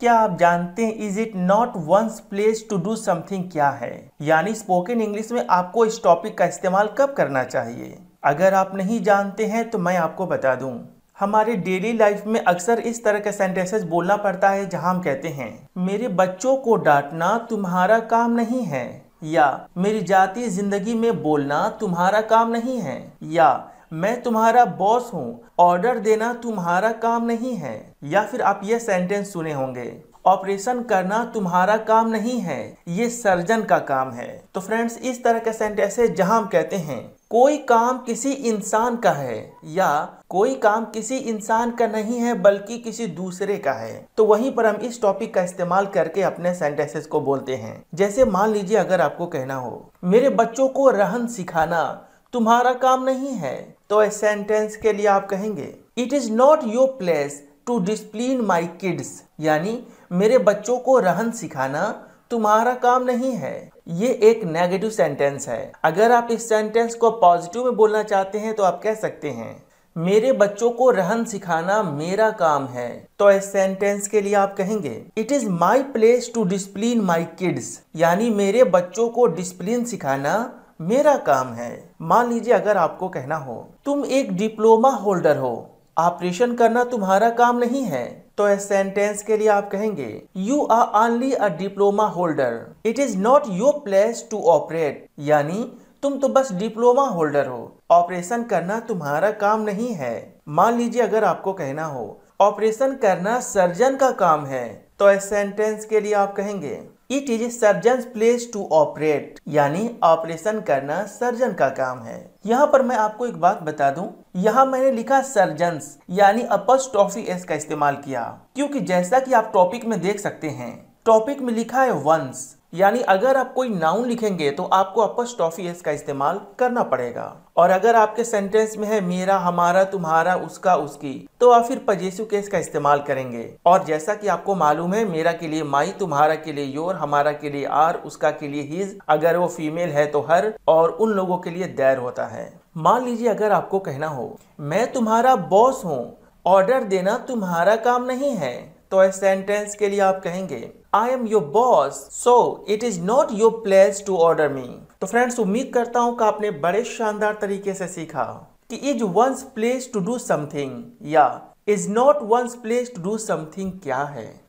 क्या आप जानते हैं is it not one's place to do something क्या है यानी स्पोकन इंग्लिश में आपको इस टॉपिक का इस्तेमाल कब करना चाहिए अगर आप नहीं जानते हैं तो मैं आपको बता दूं हमारे डेली लाइफ में अक्सर इस तरह के सेंटेंसेस बोलना पड़ता है जहां हम कहते हैं मेरे बच्चों को डांटना तुम्हारा काम नहीं है या मेरी जाती जिंदगी में बोलना तुम्हारा काम नहीं है या मैं तुम्हारा बॉस हूँ ऑर्डर देना तुम्हारा काम नहीं है या फिर आप ये सेंटेंस सुने होंगे ऑपरेशन करना तुम्हारा काम नहीं है ये सर्जन का काम है तो फ्रेंड्स इस तरह के सेंटेंस है जहां हम कहते हैं कोई काम किसी इंसान का है या कोई काम किसी इंसान का नहीं है बल्कि किसी दूसरे का है तो वहीं पर हम इस टॉपिक का इस्तेमाल करके अपने सेंटेंसेस को बोलते हैं जैसे मान लीजिए अगर आपको कहना हो मेरे बच्चों को रहन सिखाना तुम्हारा काम नहीं है तो इस सेंटेंस के लिए आप कहेंगे it is not your place to discipline my kids यानी मेरे बच्चों को रहन सिखाना तुम्हारा काम नहीं है ये एक नेगेटिव सेंटेंस है अगर आप इस सेंटेंस को पॉजिटिव में बोलना चाहते हैं तो आप कह सकते हैं मेरे बच्चों को रहन सिखाना मेरा काम है तो इस सेंटेंस के लिए आप कहेंगे it is my place to discipline my kids यानी मेरे बच्चों को डिसप्लिन सिखाना मेरा काम है मान लीजिए अगर आपको कहना हो तुम एक डिप्लोमा होल्डर हो ऑपरेशन करना तुम्हारा काम नहीं है तो इस सेंटेंस के लिए आप कहेंगे you are only a diploma holder it is not your place to operate यानी तुम तो बस डिप्लोमा होल्डर हो ऑपरेशन करना तुम्हारा काम नहीं है मान लीजिए अगर आपको कहना हो ऑपरेशन करना सर्जन का काम है तो इस सेंटेंस के लिए आप कहेंगे it is surgeon place to operate यानी ऑपरेशन करना सर्जन का काम है यहाँ पर मैं आपको एक बात बता दूं यहाँ मैंने लिखा सर्जन यानी अपस टॉफी एस का इस्तेमाल किया क्योंकि जैसा कि आप टॉपिक में देख सकते हैं टॉपिक में लिखा है वंस यानी अगर आप कोई नाउन लिखेंगे तो आपको अपस्ट एस का इस्तेमाल करना पड़ेगा और अगर आपके सेंटेंस में है मेरा हमारा तुम्हारा उसका उसकी तो आप फिर पजेसु केस का इस्तेमाल करेंगे और जैसा कि आपको मालूम है मेरा के लिए माई तुम्हारा के लिए योर हमारा के लिए आर उसका के लिए हिज अगर वो फीमेल है तो हर और उन लोगों के लिए दैर होता है मान लीजिए अगर आपको कहना हो मैं तुम्हारा बॉस हूँ ऑर्डर देना तुम्हारा काम नहीं है तो इस सेंटेंस के लिए आप कहेंगे I am your boss so it is not your place to order me तो फ्रेंड्स उम्मीद करता हूँ कि आपने बड़े शानदार तरीके से सीखा कि is one's place to do something या is not one's place to do something क्या है